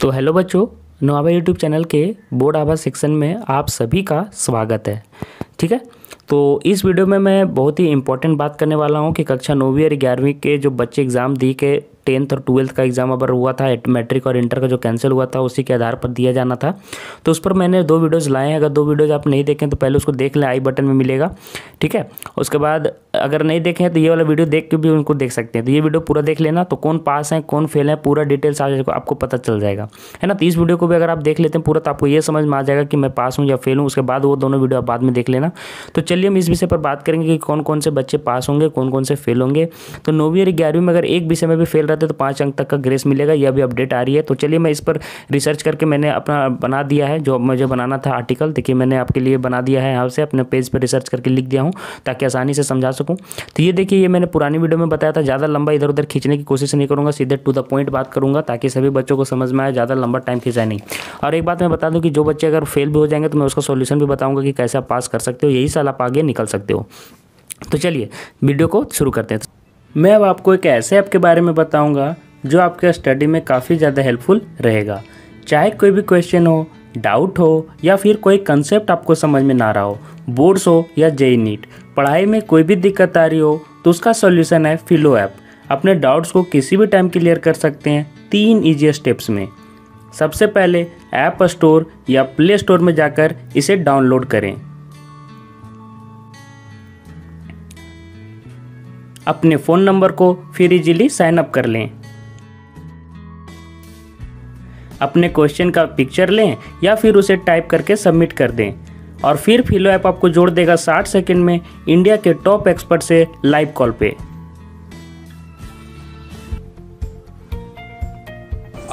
तो हेलो बच्चों Nova YouTube channel के बोर्ड आभा सेक्शन में आप सभी का स्वागत है ठीक है तो इस वीडियो में मैं बहुत ही इंपॉर्टेंट बात करने वाला हूँ कि कक्षा नौवीं और ग्यारहवीं के जो बच्चे एग्ज़ाम दी के टेंथ और ट्वेल्थ का एग्ज़ाम अगर हुआ था मैट्रिक और इंटर का जो कैंसिल हुआ था उसी के आधार पर दिया जाना था तो उस पर मैंने दो वीडियोज़ लाए हैं अगर दो वीडियोज़ आप नहीं देखें तो पहले उसको देख लें आई बटन में मिलेगा ठीक है उसके बाद अगर नहीं देखें तो ये वाला वीडियो देख के भी उनको देख सकते हैं तो ये वीडियो पूरा देख लेना तो कौन पास है कौन फेल है पूरा डिटेल्स आ जाएगा आपको पता चल जाएगा है ना तो इस वीडियो को भी अगर आप देख लेते हैं पूरा तो आपको ये समझ में आ जाएगा कि मैं पास हूँ या फेल हूँ उसके बाद वो दोनों वीडियो आप बाद में देख लेना तो चलिए हम इस विषय पर बात करेंगे कि कौन कौन से बच्चे पास होंगे कौन कौन से फेल होंगे तो नौवीं और ग्यारहवीं में अगर एक विषय में भी फेल जाते तो पाँच अंक तक का ग्रेस मिलेगा यह भी अपडेट आ रही है तो चलिए मैं इस पर रिसर्च करके मैंने अपना बना दिया है जो मुझे बनाना था आर्टिकल देखिए मैंने आपके लिए बना दिया है यहाँ से अपने पेज पर रिसर्च करके लिख दिया हूँ ताकि आसानी से समझा सकूँ तो ये देखिए ये मैंने पुरानी वीडियो में बताया था ज़्यादा लंबा इधर उधर खींचने की कोशिश नहीं करूँगा सीधे टू द पॉइंट बात करूँगा ताकि सभी बच्चों को समझ में आए ज़्यादा लंबा टाइम खींचा नहीं और एक बात मैं बता दूँ कि जो बच्चे अगर फेल भी हो जाएंगे तो मैं उसका सोल्यूशन भी बताऊँगा कि कैसे आप पास कर सकते हो यही साल आप आगे निकल सकते हो तो चलिए वीडियो को शुरू करते हैं मैं अब आपको एक ऐसे ऐप के बारे में बताऊंगा जो आपके स्टडी में काफ़ी ज़्यादा हेल्पफुल रहेगा चाहे कोई भी क्वेश्चन हो डाउट हो या फिर कोई कंसेप्ट आपको समझ में ना रहा हो बोर्ड्स हो या जेई नीट पढ़ाई में कोई भी दिक्कत आ रही हो तो उसका सोल्यूशन है फिलो ऐप अपने डाउट्स को किसी भी टाइम क्लियर कर सकते हैं तीन ईजी स्टेप्स में सबसे पहले ऐप स्टोर या प्ले स्टोर में जाकर इसे डाउनलोड करें अपने फ़ोन नंबर को फिर इजीली साइन अप कर लें अपने क्वेश्चन का पिक्चर लें या फिर उसे टाइप करके सबमिट कर दें और फिर फिलो ऐप आपको जोड़ देगा 60 सेकंड में इंडिया के टॉप एक्सपर्ट से लाइव कॉल पे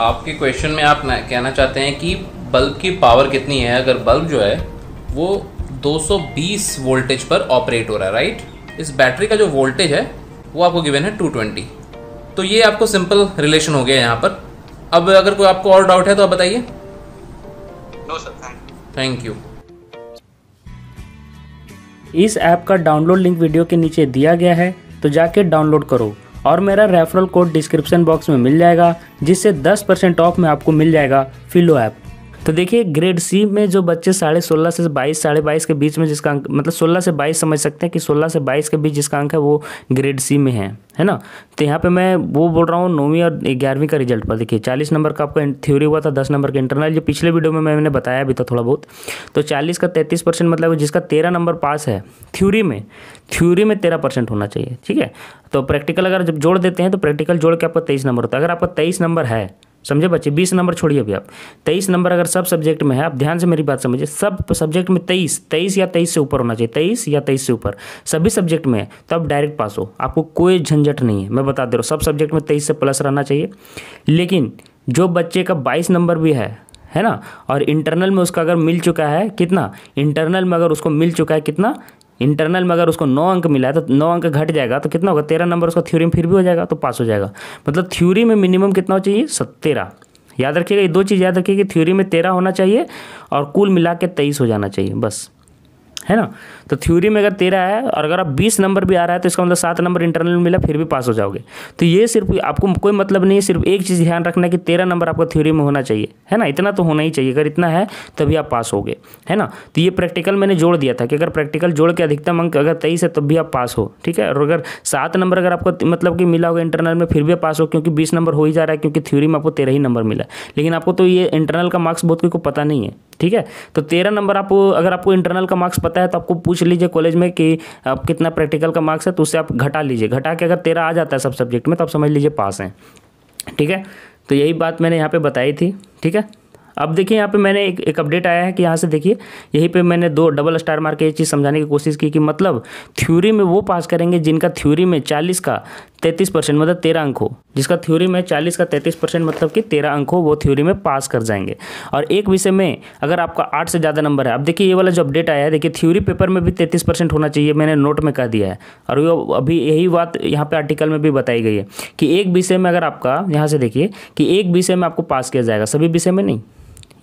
आपके क्वेश्चन में आप कहना चाहते हैं कि बल्ब की पावर कितनी है अगर बल्ब जो है वो 220 वोल्टेज पर ऑपरेट हो रहा है राइट इस बैटरी का जो वोल्टेज है वो आपको गिवन है टू ट्वेंटी तो ये आपको सिंपल रिलेशन हो गया यहाँ पर अब अगर कोई आपको और डाउट है तो आप बताइए नो सर थैंक यू इस ऐप का डाउनलोड लिंक वीडियो के नीचे दिया गया है तो जाके डाउनलोड करो और मेरा रेफरल कोड डिस्क्रिप्शन बॉक्स में मिल जाएगा जिससे 10% ऑफ में आपको मिल जाएगा फिलो ऐप तो देखिए ग्रेड सी में जो बच्चे साढ़े सोलह से बाईस साढ़े बाईस के बीच में जिसका अंक मतलब सोलह से बाईस समझ सकते हैं कि सोलह से बाईस के बीच जिसका अंक है वो ग्रेड सी में है है ना तो यहाँ पे मैं वो बोल रहा हूँ नौवीं और ग्यारहवीं का रिजल्ट पर देखिए चालीस नंबर का आपका थ्योरी हुआ था दस नंबर का इंटरनल जो पिछले वीडियो में मैंने बताया भी था थोड़ा बहुत तो चालीस का तैंतीस परसेंट मतलब जिसका तेरह नंबर पास है थ्योरी में थ्योरी में तेरह परसेंट होना चाहिए ठीक है तो प्रैक्टिकल अगर जब जोड़ देते हैं तो प्रैक्टिकल जोड़ के आपका तेईस नंबर होता है अगर आपका तेईस नंबर है समझे बच्चे बीस नंबर छोड़िए अभी आप तेईस नंबर अगर सब सब्जेक्ट में है आप ध्यान से मेरी बात समझिए सब सब्जेक्ट में तेईस तेईस या तेईस से ऊपर होना चाहिए तेईस या तेईस से ऊपर सभी सब्जेक्ट में है तो आप डायरेक्ट पास हो आपको कोई झंझट नहीं है मैं बता दे रहा हूँ सब सब्जेक्ट में तेईस से प्लस रहना चाहिए लेकिन जो बच्चे का बाईस नंबर भी है है ना और इंटरनल में उसका अगर मिल चुका है कितना इंटरनल में अगर उसको मिल चुका है कितना इंटरनल में अगर उसको नौ अंक मिला है तो नौ अंक घट जाएगा तो कितना होगा तेरह नंबर उसका थ्योरी में फिर भी हो जाएगा तो पास हो जाएगा मतलब थ्योरी में मिनिमम कितना हो चाहिए सत्तेरह याद रखिएगा ये दो चीज़ याद रखिए कि थ्योरी में तेरह होना चाहिए और कुल मिला के तेईस हो जाना चाहिए बस है ना तो थ्योरी में अगर तेरह है और अगर आप बीस नंबर भी आ रहा है तो इसका मतलब सात नंबर इंटरनल में मिला फिर भी पास हो जाओगे तो ये सिर्फ आपको कोई मतलब नहीं है सिर्फ एक चीज़ ध्यान रखना कि तेरह नंबर आपका थ्योरी में होना चाहिए है ना इतना तो होना ही चाहिए अगर इतना है तभी आप पास हो है ना तो ये प्रैक्टिकल मैंने जोड़ दिया था कि अगर प्रैक्टिकल जोड़ के अधिकतम अंक अगर तेईस है तब भी आप पास हो ठीक है और अगर सात नंबर अगर आपको मतलब कि मिला होगा इंटरनल में फिर भी पास हो क्योंकि बीस नंबर हो ही जा रहा है क्योंकि थ्योरी में आपको तेरह ही नंबर मिला लेकिन आपको तो ये इंटरनल का मार्क्स बहुत कोई को पता नहीं है ठीक है तो तेरह नंबर आपको अगर आपको इंटरनल का मार्क्स पता है तो आपको पूछ पूछ लीजिए कॉलेज में कि आप कितना प्रैक्टिकल का मार्क्स है तो उससे आप घटा लीजिए घटा के अगर तेरह आ जाता है सब सब्जेक्ट में तो आप समझ लीजिए पास हैं ठीक है तो यही बात मैंने यहाँ पर बताई थी ठीक है अब देखिए यहाँ पे मैंने एक एक अपडेट आया है कि यहाँ से देखिए यहीं पे मैंने दो डबल स्टार मार के ये चीज़ समझाने की कोशिश की कि मतलब थ्योरी में वो पास करेंगे जिनका थ्योरी में चालीस का 33 परसेंट मतलब तेरह अंक हो जिसका थ्योरी में चालीस का तैंतीस परसेंट मतलब कि तेरह अंक हो वो थ्योरी में पास कर जाएंगे और एक विषय में अगर आपका आठ से ज़्यादा नंबर है अब देखिए ये वाला जो अपडेट आया है देखिए थ्योरी पेपर में भी तैंतीस परसेंट होना चाहिए मैंने नोट में कह दिया है और वो अभी यही बात यहाँ पर आर्टिकल में भी बताई गई है कि एक विषय में अगर आपका यहाँ से देखिए कि एक विषय में आपको पास किया जाएगा सभी विषय में नहीं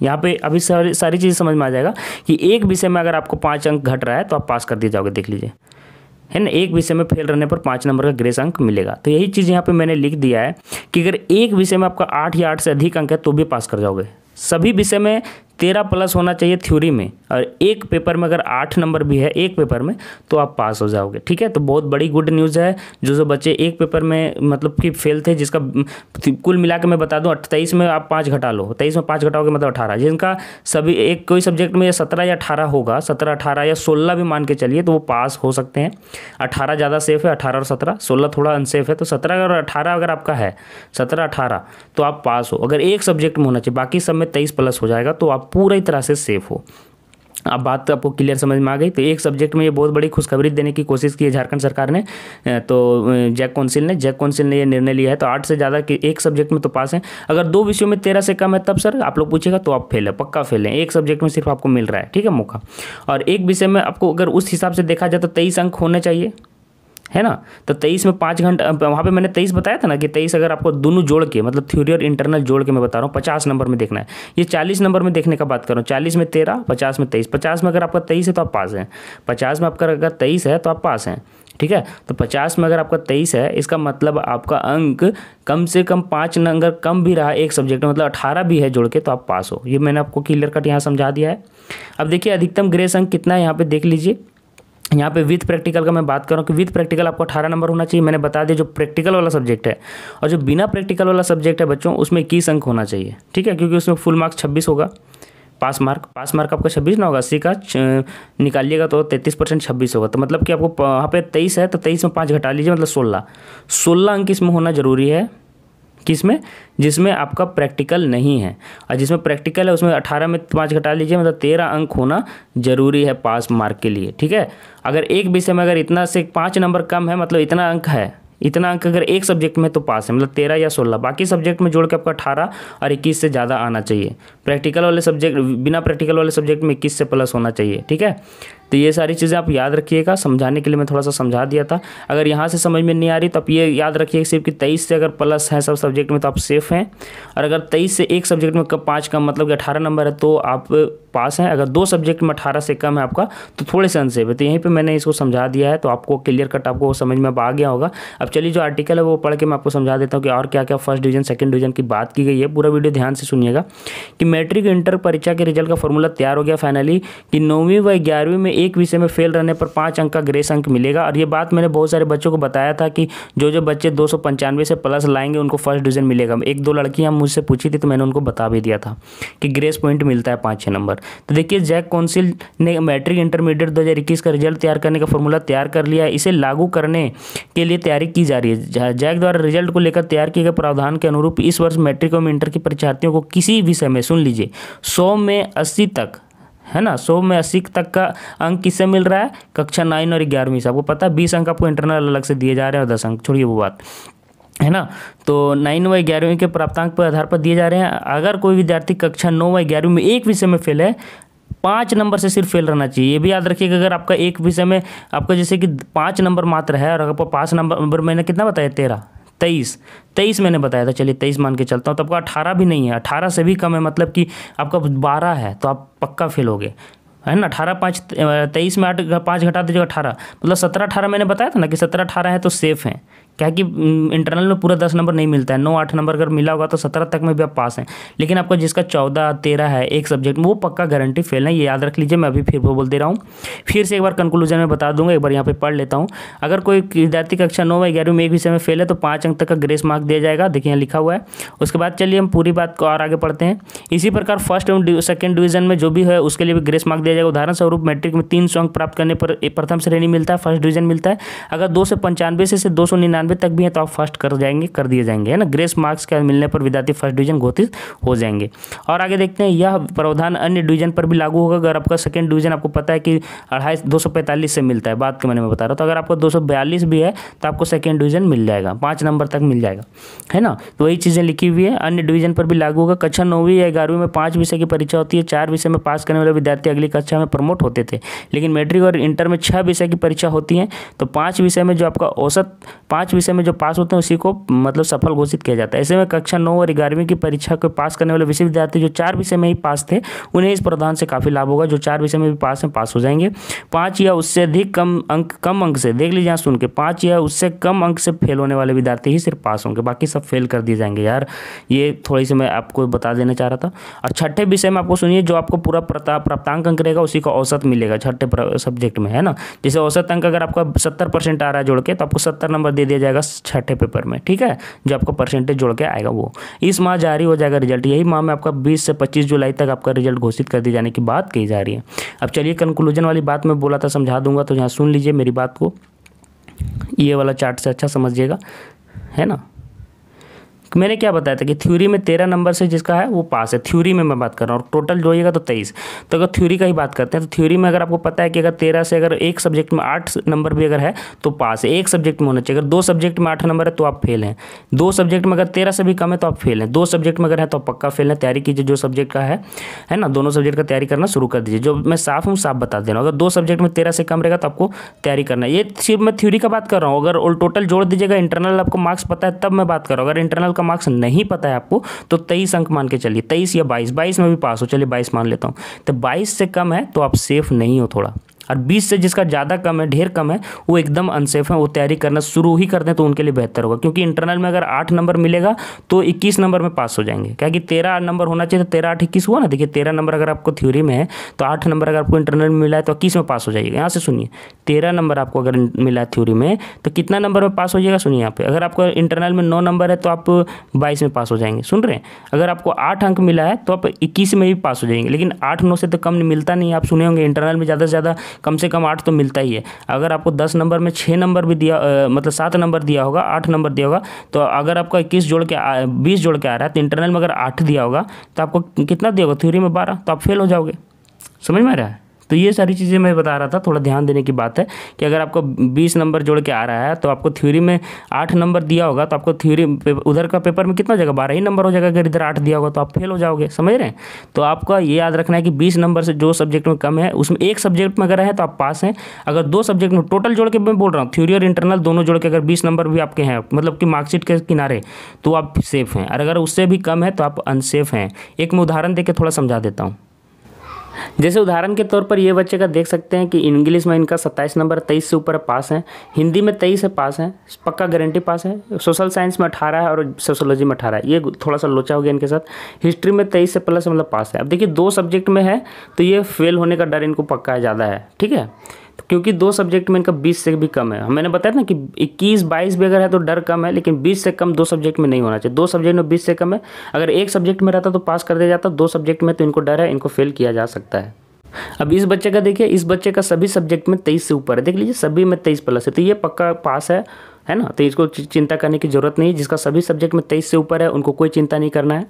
यहाँ पे अभी सारी सारी चीज़ समझ में आ जाएगा कि एक विषय में अगर आपको पाँच अंक घट रहा है तो आप पास कर दिए जाओगे देख लीजिए है ना एक विषय में फेल रहने पर पाँच नंबर का ग्रेस अंक मिलेगा तो यही चीज़ यहाँ पे मैंने लिख दिया है कि अगर एक विषय में आपका आठ या आठ से अधिक अंक है तो भी पास कर जाओगे सभी विषय में तेरह प्लस होना चाहिए थ्योरी में और एक पेपर में अगर आठ नंबर भी है एक पेपर में तो आप पास हो जाओगे ठीक है तो बहुत बड़ी गुड न्यूज़ है जो जो बच्चे एक पेपर में मतलब कि फेल थे जिसका कुल मिला के मैं बता दूँ तेईस में आप पाँच घटा लो तेईस में पाँच घटाओगे मतलब अठारह जिनका सभी एक कोई सब्जेक्ट में या सत्रह या अठारह होगा सत्रह अठारह या सोलह भी मान के चलिए तो वो पास हो सकते हैं अठारह ज़्यादा सेफ है अठारह और सत्रह सोलह थोड़ा अनसेफ है तो सत्रह और अठारह अगर आपका है सत्रह अठारह तो आप पास हो अगर एक सब्जेक्ट में होना चाहिए बाकी सब में तेईस प्लस हो जाएगा तो आप पूरी तरह से सेफ हो अब बात तो आपको क्लियर समझ में आ गई तो एक सब्जेक्ट में ये बहुत बड़ी खुशखबरी देने की कोशिश की है झारखंड सरकार ने तो जैक कौंसिल ने जैक कौंसिल ने ये निर्णय लिया है तो आठ से ज़्यादा कि एक सब्जेक्ट में तो पास हैं अगर दो विषयों में तेरह से कम है तब सर आप लोग पूछेगा तो आप फेल है पक्का फेल है एक सब्जेक्ट में सिर्फ आपको मिल रहा है ठीक है मौका और एक विषय में आपको अगर उस हिसाब से देखा जाए तो तेईस अंक होने चाहिए है ना तो तेईस में पाँच घंटा वहाँ पे मैंने तेईस बताया था ना कि तेईस अगर आपको दोनों जोड़ के मतलब थ्योरी और इंटरनल जोड़ के मैं बता रहा हूँ पचास नंबर में देखना है ये चालीस नंबर में देखने का बात कर रहा हूँ चालीस में तेरह पचास में तेईस पचास में अगर आपका तेईस है तो आप पास हैं पचास में आपका अगर तेईस है तो आप पास हैं ठीक है तो पचास में अगर आपका तेईस है इसका मतलब आपका अंक कम से कम पाँच नंबर कम भी रहा एक सब्जेक्ट में मतलब अठारह भी है जोड़ के तो आप पास हो ये मैंने आपको क्लियर कट यहाँ समझा दिया है अब देखिए अधिकतम ग्रेस अंक कितना है यहाँ पर देख लीजिए यहाँ पे विथ प्रैक्टिकल का मैं बात कर रहा हूँ कि विथ प्रैक्टिकल आपको अठारह नंबर होना चाहिए मैंने बता दिया जो प्रैक्टिकल वाला सब्जेक्ट है और जो बिना प्रैक्टिकल वाला सब्जेक्ट है बच्चों उसमें इक्कीस अंक होना चाहिए ठीक है क्योंकि उसमें फुल मार्क्स छब्बीस होगा पास मार्क पास मार्क आपका छब्बीस ना होगा अस्सी का निकालिएगा तो तैंतीस परसेंट छब्बीस होगा तो मतलब कि आपको वहाँ पे तेईस है तो तेईस में पाँच घटा लीजिए मतलब सोलह सोलह अंक इसमें होना जरूरी है किसमें जिसमें आपका प्रैक्टिकल नहीं है और जिसमें प्रैक्टिकल है उसमें अठारह में पाँच घटा लीजिए मतलब तेरह अंक होना जरूरी है पास मार्क के लिए ठीक है अगर एक विषय में अगर इतना से पाँच नंबर कम है मतलब इतना अंक है इतना अंक अगर एक सब्जेक्ट में तो पास है मतलब तेरह या सोलह बाकी सब्जेक्ट में जोड़ के आपका अठारह और इक्कीस से ज़्यादा आना चाहिए प्रैक्टिकल वाले सब्जेक्ट बिना प्रैक्टिकल वाले सब्जेक्ट में इक्कीस से प्लस होना चाहिए ठीक है तो ये सारी चीज़ें आप याद रखिएगा समझाने के लिए मैं थोड़ा सा समझा दिया था अगर यहाँ से समझ में नहीं आ रही तो आप ये याद रखिए सिर्फ कि तेईस से अगर प्लस है सब सब्जेक्ट में तो आप सेफ़ हैं और अगर तेईस से एक सब्जेक्ट में पाँच कम मतलब कि अठारह नंबर है तो आप पास हैं अगर दो सब्जेक्ट में अठारह से कम है आपका तो थोड़े से अनसेफ है तो यहीं पर मैंने इसको समझा दिया है तो आपको क्लियर कट आपको समझ में अब आ गया होगा अब चलिए जो आर्टिकल है वो पढ़ के मैं आपको समझा देता हूँ कि और क्या क्या फर्स्ट डिवीजन सेकेंड डिवीजन की बात की गई है पूरा वीडियो ध्यान से सुनिएगा कि मैट्रिक इंटर परीक्षा के रिजल्ट का फॉर्मूला तैयार हो गया फाइनली कि नौवीं व ग्यारहवीं में एक विषय में फेल रहने पर पाँच अंक का ग्रेस अंक मिलेगा और ये बात मैंने बहुत सारे बच्चों को बताया था कि जो जो बच्चे दो से प्लस लाएंगे उनको फर्स्ट डिविजन मिलेगा एक दो लड़कियाँ मुझसे पूछी थी तो मैंने उनको बता भी दिया था कि ग्रेस पॉइंट मिलता है पाँच छः नंबर तो देखिए जैक कौंसिल ने मैट्रिक इंटरमीडिएट दो का रिजल्ट तैयार करने का फॉर्मूला तैयार कर लिया है इसे लागू करने के लिए तैयारी की जा रही है जैक द्वारा रिजल्ट को लेकर तैयार किए गए प्रावधान के अनुरूप इस वर्ष मैट्रिक और इंटर की परीक्षार्थियों को किसी विषय में सुन लीजिए सौ में अस्सी तक है ना सौ में अस्सी तक का अंक किससे मिल रहा है कक्षा नाइन और ग्यारहवीं से आपको पता है बीस अंक आपको इंटरनल अलग से दिए जा रहे हैं और दस अंक छोड़िए वो बात है ना तो नाइन व ग्यारहवीं के प्राप्तांक पर आधार पर दिए जा रहे हैं अगर कोई विद्यार्थी कक्षा नौ व ग्यारहवीं में एक विषय में फेल है पाँच नंबर से सिर्फ फेल रहना चाहिए ये भी याद रखिएगा अगर आपका एक विषय में आपका जैसे कि पाँच नंबर मात्र है और आपका पाँच नंबर मैंने कितना बताया तेरह तेईस तेईस मैंने बताया था चलिए तेईस मान के चलता हूँ तो आपका अठारह भी नहीं है अठारह से भी कम है मतलब कि आपका बारह है तो आप पक्का फेल हो गए है ना अठारह पाँच तेईस में आठ पाँच घटा दीजिएगा अठारह मतलब सत्रह अठारह मैंने बताया था ना कि सत्रह अठारह है तो सेफ़ हैं क्या कि इंटरनल हम्म, में पूरा दस नंबर नहीं मिलता है नौ आठ नंबर अगर मिला होगा तो सत्रह तक में भी आप पास हैं लेकिन आपका जिसका चौदह तेरह है एक सब्जेक्ट में वो पक्का गारंटी फेल है ये याद रख लीजिए मैं अभी फिर वो बोल दे रहा हूँ फिर से एक बार कंक्लूजन में बता दूंगा एक बार यहाँ पर पढ़ लेता हूँ अगर कोई विद्यार्थी कक्षा नौ या ग्यारहवीं में एक विषय में फेल है तो पाँच अंक तक का ग्रेस मार्क दिया जाएगा देखिए यहाँ लिखा हुआ है उसके बाद चलिए हम पूरी बात को और आगे पढ़ते हैं इसी प्रकार फर्स्ट एवं सेकेंड डिवीजन में जो भी है उसके लिए भी ग्रेस मार्क दिया जाएगा उदाहरण स्वरूप मैट्रिक में तीन सौ अंक प्राप्त करने पर प्रथम श्रेणी मिलता है फर्स्ट डिवीजन मिलता है अगर दो से पंचानवे से दो सौ निन्यानवे नब्बे तक भी हैं तो आप फर्स्ट कर जाएंगे कर दिए जाएंगे है ना ग्रेस मार्क्स के मिलने पर विद्यार्थी फर्स्ट डिवीजन घोषित हो जाएंगे और आगे देखते हैं यह प्रावधान अन्य डिवीजन पर भी लागू होगा अगर आपका सेकेंड डिवीजन आपको पता है कि अढ़ाई दो से मिलता है बात के मैंने बता रहा हूँ तो अगर आपको दो भी है तो आपको सेकेंड डिवीजन मिल जाएगा पाँच नंबर तक मिल जाएगा है ना तो वही चीज़ें लिखी हुई है अन्य डिवीजन पर भी लागू होगा कक्षा नौवीं या ग्यारहवीं में पाँच विषय की परीक्षा होती है चार विषय में पास करने वाले विद्यार्थी अगली कक्षा में प्रमोट होते थे लेकिन मैट्रिक और इंटर में छह विषय की परीक्षा होती है तो पांच विषय में जो आपका औसत पांच विषय में जो पास होते हैं उसी को मतलब सफल घोषित किया जाता है ऐसे में कक्षा नौ और ग्यारहवीं की परीक्षा को पास करने वाले विश्वविद्यार्थी जो चार विषय में ही पास थे उन्हें इस प्रावधान से काफ़ी लाभ होगा जो चार विषय में भी पास हैं पास हो जाएंगे पाँच या उससे अधिक कम अंक कम अंक से देख लीजिए यहाँ सुन के पाँच या उससे कम अंक से फेल होने वाले विद्यार्थी ही सिर्फ पास होंगे बाकी सब फेल कर दिए जाएंगे यार ये थोड़ी सी मैं आपको बता देना चाह रहा था और छठे विषय में आपको सुनिए जो आपको पूरा प्राप्तांक अंक रहेगा उसी का औसत मिलेगा छठे सब्जेक्ट में है ना जैसे औसत अंक अगर आपका सत्तर परसेंट आ रहा है जोड़ के तो आपको सत्तर नंबर दे दिया दिया जाएगा छठे पेपर में ठीक है जो आपका परसेंटेज जोड़ के आएगा वो इस माह जारी हो जाएगा रिजल्ट यही माह में आपका बीस से पच्चीस जुलाई तक आपका रिजल्ट घोषित कर दिए जाने की बात कही जा रही है अब चलिए कंक्लूजन वाली बात मैं बोला था समझा दूंगा तो यहाँ सुन लीजिए मेरी बात को ये वाला चार्ट से अच्छा समझिएगा है ना मैंने क्या बताया था कि थ्योरी में तेरह नंबर से जिसका है वो पास है थ्योरी में मैं बात कर रहा हूँ टोटल जोड़िएगा तो तेईस तो अगर थ्योरी का ही बात करते हैं तो थ्योरी में अगर आपको पता है कि अगर तेरह से अगर एक सब्जेक्ट में आठ नंबर भी अगर है तो पास है एक सब्जेक्ट में होना चाहिए अगर दो सब्जेक्ट में आठ नंबर है तो आप फेल हैं दो सब्जेक्ट में अगर तेरह से भी कम है तो आप फेल हैं दो सब्जेक्ट में अगर है तो पक्का फेल हैं तैयारी कीजिए जो सब्जेक्ट का है है ना दोनों सब्जेक्ट का तैयारी करना शुरू कर दीजिए जो मैं साफ हूँ साफ बता दे रहा हूँ अगर दो सब्जेक्ट में तेरह से कम रहेगा तो आपको तैयारी करना ये सिर्फ मैं थ्योरी का बात कर रहा हूँ अगर टोटल जोड़ दीजिएगा इंटरनल आपको मार्क्स पता है तब मैं बात कर रहा हूँ अगर इंटरनल का मार्क्स नहीं पता है आपको तो तेईस अंक मान के चलिए तेईस या बाईस बाईस में भी पास हो चलिए बाईस मान लेता हूँ तो बाईस से कम है तो आप सेफ नहीं हो थोड़ा और बीस से जिसका ज़्यादा कम है ढेर कम है वो एकदम अनसेफ है वो तैयारी करना शुरू ही कर दें तो उनके लिए बेहतर होगा क्योंकि इंटरनल में अगर आठ नंबर मिलेगा तो इक्कीस नंबर में पास हो जाएंगे क्या कि तेरह नंबर होना चाहिए तो तेरह आठ इक्कीस हुआ ना देखिए तेरह नंबर अगर आपको थ्योरी में है तो आठ नंबर अगर आपको इंटरनल में मिला है तो इक्कीस में पास हो जाएगा यहाँ से सुनिए तेरह नंबर आपको अगर मिला है थ्योरी में तो कितना नंबर में पास हो जाएगा सुनिए यहाँ पे अगर आपको इंटरनल में नौ नंबर है तो आप बाईस में पास हो जाएंगे सुन रहे हैं अगर आपको आठ अंक मिला है तो आप इक्कीस में भी पास हो जाएंगे लेकिन आठ नौ से तो कम मिलता नहीं आप सुने होंगे इंटरनल में ज़्यादा से ज़्यादा कम से कम आठ तो मिलता ही है अगर आपको दस नंबर में छः नंबर भी दिया आ, मतलब सात नंबर दिया होगा आठ नंबर दिया होगा तो अगर आपका इक्कीस जोड़ के बीस जोड़ के आ रहा है तो इंटरनल में अगर आठ दिया होगा तो आपको कितना दिया होगा थ्योरी में बारह तो आप फेल हो जाओगे समझ में आ रहा है तो ये सारी चीज़ें मैं बता रहा था थोड़ा ध्यान देने की बात है कि अगर आपको बीस नंबर जोड़ के आ रहा है तो आपको थ्योरी में आठ नंबर दिया होगा तो आपको थ्योरी उधर का पेपर में कितना जाएगा बारह ही नंबर हो जाएगा अगर इधर आठ दिया होगा तो आप फेल हो जाओगे समझ रहे हैं तो आपका ये याद रखना है कि बीस नंबर से जो सब्जेक्ट में कम है उसमें एक सब्जेक्ट में अगर है तो आप पास हैं अगर दो सब्जेक्ट में टोटल जोड़ के मैं बोल रहा हूँ थ्योरी और इंटरनल दोनों जोड़ के अगर बीस नंबर भी आपके हैं मतलब कि मार्कशीट के किनारे तो आप सेफ़ हैं और अगर उससे भी कम है तो आप अनसेफ़ हैं एक मैं उदाहरण देकर थोड़ा समझा देता हूँ जैसे उदाहरण के तौर पर ये बच्चे का देख सकते हैं कि इंग्लिश में इनका सत्ताईस नंबर तेईस से ऊपर पास है हिंदी में तेईस से पास है पक्का गारंटी पास है सोशल साइंस में अठारह है और सोशोलॉजी में अठारह है ये थोड़ा सा लोचा हो गया इनके साथ हिस्ट्री में तेईस से प्लस मतलब पास है अब देखिए दो सब्जेक्ट में है तो ये फेल होने का डर इनको पक्का है ज़्यादा है ठीक है क्योंकि दो सब्जेक्ट में इनका बीस से भी कम है मैंने बताया ना कि इक्कीस बाईस भी अगर है तो डर कम है लेकिन बीस से कम दो सब्जेक्ट में नहीं होना चाहिए दो सब्जेक्ट में बीस से कम है अगर एक सब्जेक्ट में रहता तो पास कर दिया जाता दो सब्जेक्ट में तो इनको डर है इनको फेल किया जा सकता है अब इस बच्चे का देखिए इस बच्चे का सभी सब्जेक्ट में तेईस से ऊपर है देख लीजिए सभी में तेईस प्लस है तो ये पक्का पास है है ना तो इसको चिंता करने की जरूरत नहीं है जिसका सभी सब्जेक्ट में तेईस से ऊपर है उनको कोई चिंता नहीं करना है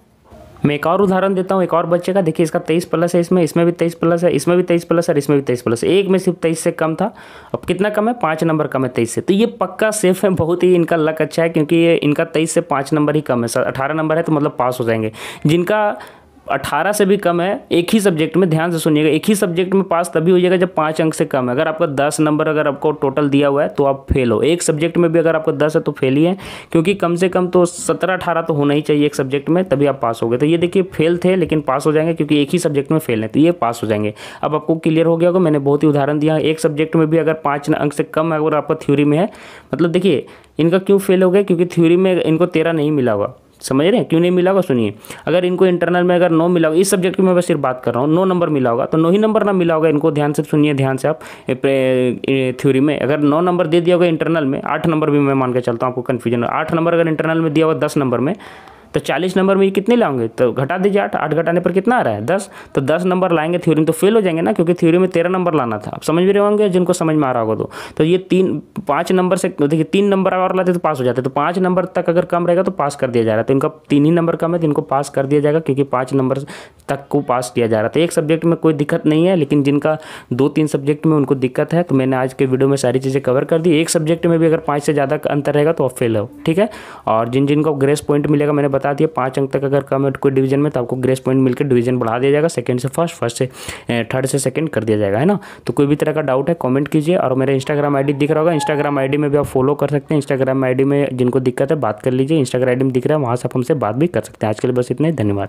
मैं एक और उदाहरण देता हूँ एक और बच्चे का देखिए इसका तेईस प्लस है इसमें इसमें भी तेईस प्लस है इसमें भी तेईस प्लस है इसमें भी तेईस प्लस एक में सिर्फ तेईस से कम था अब कितना कम है पाँच नंबर कम है तेईस से तो ये पक्का सेफ है बहुत ही इनका लक अच्छा है क्योंकि ये इनका तेईस से पाँच नंबर ही कम है सर अठारह नंबर है तो मतलब पास हो जाएंगे जिनका अठारह से भी कम है एक ही सब्जेक्ट में ध्यान से सुनिएगा एक ही सब्जेक्ट में पास तभी हो जाएगा जब पाँच अंक से कम है अगर आपका दस नंबर अगर आपको टोटल दिया हुआ है तो आप फेल हो एक सब्जेक्ट में भी अगर आपका दस है तो फेल ही है क्योंकि कम से कम तो सत्रह अठारह तो होना ही चाहिए एक सब्जेक्ट में तभी आप पास हो गए तो ये देखिए फेल थे लेकिन पास हो जाएंगे क्योंकि एक ही सब्जेक्ट में फेल है तो ये पास हो जाएंगे अब आपको क्लियर हो गया होगा मैंने बहुत ही उदाहरण दिया एक सब्जेक्ट में भी अगर पाँच अंक से कम अगर आपका थ्योरी में है मतलब देखिए इनका क्यों फेल हो गया क्योंकि थ्योरी में इनको तेरह नहीं मिला हुआ समझ रहे हैं क्यों नहीं मिला होगा सुनिए अगर इनको इंटरनल में अगर नो मिला होगा इस सब्जेक्ट की मैं बस सिर्फ बात कर रहा हूँ नो नंबर मिला होगा तो नो ही नंबर ना मिला होगा इनको ध्यान से सुनिए ध्यान से आप थ्योरी में अगर नौ नंबर दे दिया होगा इंटरनल में आठ नंबर भी मैं मान के चलता हूँ आपको कन्फ्यूजन आठ नंबर अगर इंटरनल में दिया होगा दस नंबर में तो चालीस नंबर में ये कितने लाओगे तो घटा दीजिए आठ आठ घटाने पर कितना आ रहा है दस तो दस नंबर लाएंगे थ्योरी में तो फेल हो जाएंगे ना क्योंकि थ्योरी में तेरह नंबर लाना था आप समझ भी रहे होंगे जिनको समझ में आ रहा होगा तो तो ये तीन पाँच नंबर से देखिए तीन नंबर और लाते तो पास हो जाते तो पाँच नंबर तक अगर कम रहेगा तो पास कर दिया जा रहा है तो इनका तीन ही नंबर कम है तो इनको पास कर दिया जाएगा क्योंकि पाँच नंबर तक को पास किया जा रहा था एक सब्जेक्ट में कोई दिक्कत नहीं है लेकिन जिनका दो तीन सब्जेक्ट में उनको दिक्कत है तो मैंने आज के वीडियो में सारी चीज़ें कवर कर दी एक सब्जेक्ट में भी अगर पाँच से ज़्यादा अंतर रहेगा तो आप फेल हो ठीक है और जिन जिनको ग्रेस पॉइंट मिलेगा मैंने बता दिया पाँच अंक तक अगर कम है कोई डिवीजन में तो आपको ग्रेस पॉइंट मिलकर डिवीजन बढ़ा दिया जाएगा सेकंड से फर्स्ट फर्स्ट से थर्ड से सेकंड कर दिया जाएगा है ना तो कोई भी तरह का डाउट है कमेंट कीजिए और मेरा इंस्टाग्राम आईडी दिख रहा होगा इंस्टाग्राम आईडी में भी आप फॉलो कर सकते हैं इंस्टाग्राम आईडी में जिनको दिक्कत है बात कर लीजिए इंस्टाग्राम आईडी में दिख रहा है वहाँ से आप हमसे बात भी कर सकते हैं आज के लिए बस इतने धन्यवाद